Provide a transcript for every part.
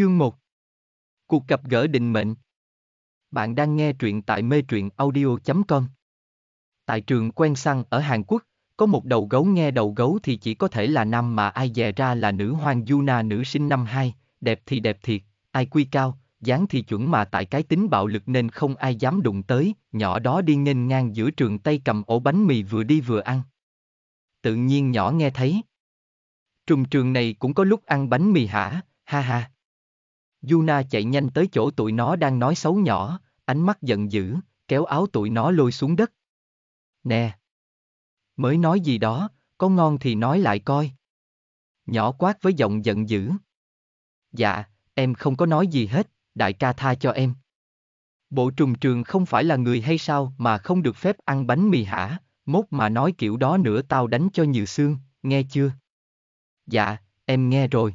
Chương 1 Cuộc gặp gỡ định mệnh Bạn đang nghe truyện tại mê truyện audio.com Tại trường quen săn ở Hàn Quốc, có một đầu gấu nghe đầu gấu thì chỉ có thể là nam mà ai dè ra là nữ hoàng Yuna nữ sinh năm 2, đẹp thì đẹp thiệt, ai quy cao, dáng thì chuẩn mà tại cái tính bạo lực nên không ai dám đụng tới, nhỏ đó đi nghênh ngang giữa trường tay cầm ổ bánh mì vừa đi vừa ăn. Tự nhiên nhỏ nghe thấy. Trùng trường này cũng có lúc ăn bánh mì hả, ha ha. Yuna chạy nhanh tới chỗ tụi nó đang nói xấu nhỏ, ánh mắt giận dữ, kéo áo tụi nó lôi xuống đất. Nè! Mới nói gì đó, có ngon thì nói lại coi. Nhỏ quát với giọng giận dữ. Dạ, em không có nói gì hết, đại ca tha cho em. Bộ trùng trường không phải là người hay sao mà không được phép ăn bánh mì hả, mốt mà nói kiểu đó nữa tao đánh cho nhiều xương, nghe chưa? Dạ, em nghe rồi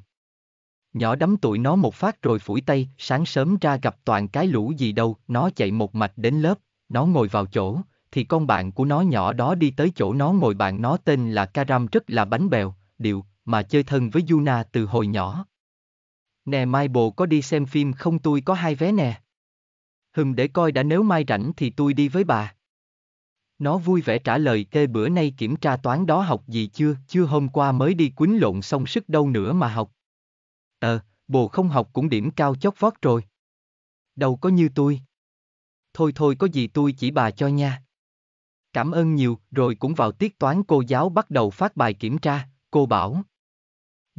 nhỏ đấm tụi nó một phát rồi phủi tay, sáng sớm ra gặp toàn cái lũ gì đâu, nó chạy một mạch đến lớp, nó ngồi vào chỗ, thì con bạn của nó nhỏ đó đi tới chỗ nó ngồi bạn nó tên là Karam rất là bánh bèo, điệu, mà chơi thân với Yuna từ hồi nhỏ. Nè mai bồ có đi xem phim không tôi có hai vé nè. Hừm để coi đã nếu mai rảnh thì tôi đi với bà. Nó vui vẻ trả lời kê bữa nay kiểm tra toán đó học gì chưa, chưa hôm qua mới đi quýnh lộn xong sức đâu nữa mà học. Ờ, bồ không học cũng điểm cao chót vót rồi. Đâu có như tôi. Thôi thôi có gì tôi chỉ bà cho nha. Cảm ơn nhiều, rồi cũng vào tiết toán cô giáo bắt đầu phát bài kiểm tra, cô bảo.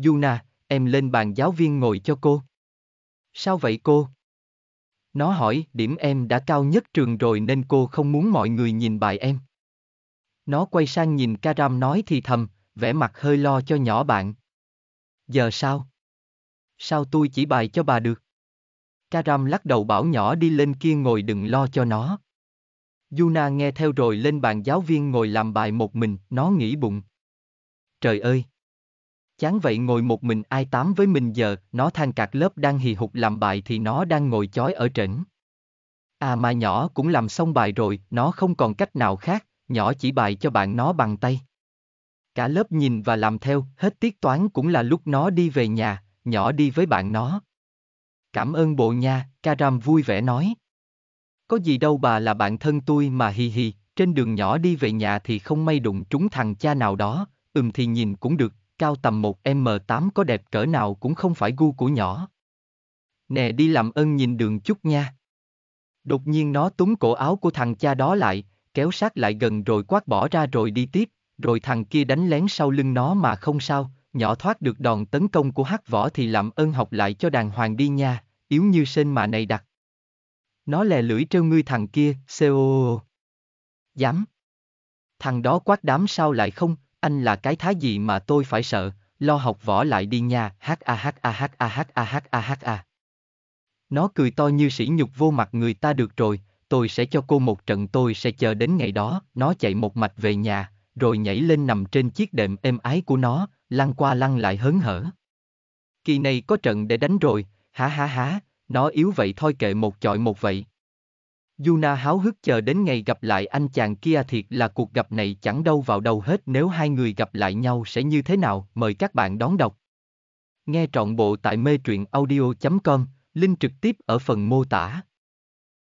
Yuna, em lên bàn giáo viên ngồi cho cô. Sao vậy cô? Nó hỏi, điểm em đã cao nhất trường rồi nên cô không muốn mọi người nhìn bài em. Nó quay sang nhìn Karam nói thì thầm, vẻ mặt hơi lo cho nhỏ bạn. Giờ sao? Sao tôi chỉ bài cho bà được? Karam lắc đầu bảo nhỏ đi lên kia ngồi đừng lo cho nó. Yuna nghe theo rồi lên bàn giáo viên ngồi làm bài một mình, nó nghĩ bụng. Trời ơi! Chán vậy ngồi một mình ai tám với mình giờ, nó than cạc lớp đang hì hục làm bài thì nó đang ngồi chói ở trển. À mà nhỏ cũng làm xong bài rồi, nó không còn cách nào khác, nhỏ chỉ bài cho bạn nó bằng tay. Cả lớp nhìn và làm theo, hết tiết toán cũng là lúc nó đi về nhà, nhỏ đi với bạn nó. Cảm ơn bộ nha, Karam vui vẻ nói. Có gì đâu bà là bạn thân tôi mà hì hì, trên đường nhỏ đi về nhà thì không may đụng trúng thằng cha nào đó, ừm thì nhìn cũng được, cao tầm 1m8 có đẹp cỡ nào cũng không phải gu của nhỏ. Nè đi làm ơn nhìn đường chút nha. Đột nhiên nó túm cổ áo của thằng cha đó lại, kéo sát lại gần rồi quát bỏ ra rồi đi tiếp, rồi thằng kia đánh lén sau lưng nó mà không sao, nhỏ thoát được đòn tấn công của hắc võ thì làm ơn học lại cho đàng hoàng đi nha, yếu như sên mà này đặt. Nó lè lưỡi trêu ngươi thằng kia, co. Dám. Thằng đó quát đám sao lại không, anh là cái thái gì mà tôi phải sợ, lo học võ lại đi nha, hát a hát a hát a hát a hát a hát a. Nó cười to như sỉ nhục vô mặt người ta được rồi, tôi sẽ cho cô một trận tôi sẽ chờ đến ngày đó, nó chạy một mạch về nhà, rồi nhảy lên nằm trên chiếc đệm êm ái của nó, lăn qua lăn lại hớn hở. Kỳ này có trận để đánh rồi, há há há, nó yếu vậy thôi kệ một chọi một vậy. Yuna háo hức chờ đến ngày gặp lại anh chàng kia thiệt là cuộc gặp này chẳng đâu vào đâu hết nếu hai người gặp lại nhau sẽ như thế nào, mời các bạn đón đọc. Nghe trọn bộ tại mê truyện audio.com, link trực tiếp ở phần mô tả.